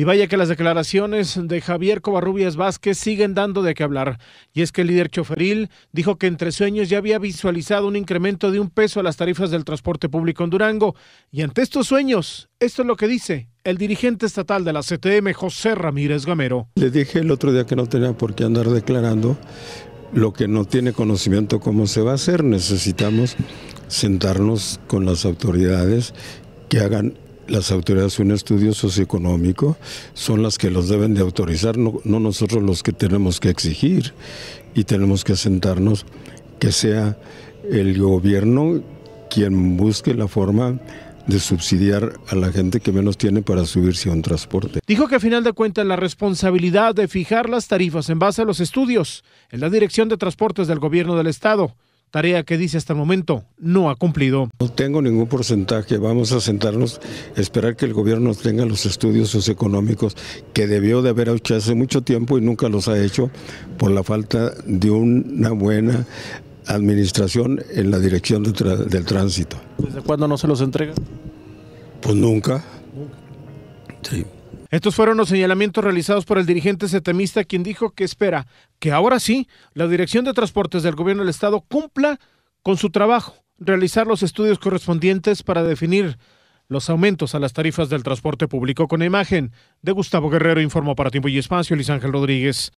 Y vaya que las declaraciones de Javier Covarrubias Vázquez siguen dando de qué hablar. Y es que el líder choferil dijo que entre sueños ya había visualizado un incremento de un peso a las tarifas del transporte público en Durango. Y ante estos sueños, esto es lo que dice el dirigente estatal de la CTM, José Ramírez Gamero. Le dije el otro día que no tenía por qué andar declarando lo que no tiene conocimiento cómo se va a hacer. Necesitamos sentarnos con las autoridades que hagan las autoridades un estudio socioeconómico son las que los deben de autorizar, no, no nosotros los que tenemos que exigir y tenemos que sentarnos que sea el gobierno quien busque la forma de subsidiar a la gente que menos tiene para subirse a un transporte. Dijo que a final de cuentas la responsabilidad de fijar las tarifas en base a los estudios en la Dirección de Transportes del Gobierno del Estado tarea que dice hasta el momento no ha cumplido. No tengo ningún porcentaje, vamos a sentarnos, esperar que el gobierno tenga los estudios socioeconómicos que debió de haber hecho hace mucho tiempo y nunca los ha hecho por la falta de una buena administración en la dirección del tránsito. ¿Desde cuándo no se los entrega? Pues nunca. ¿Nunca? Sí. Estos fueron los señalamientos realizados por el dirigente setemista, quien dijo que espera que ahora sí la Dirección de Transportes del Gobierno del Estado cumpla con su trabajo, realizar los estudios correspondientes para definir los aumentos a las tarifas del transporte público. Con imagen de Gustavo Guerrero, informó para Tiempo y Espacio Luis Ángel Rodríguez.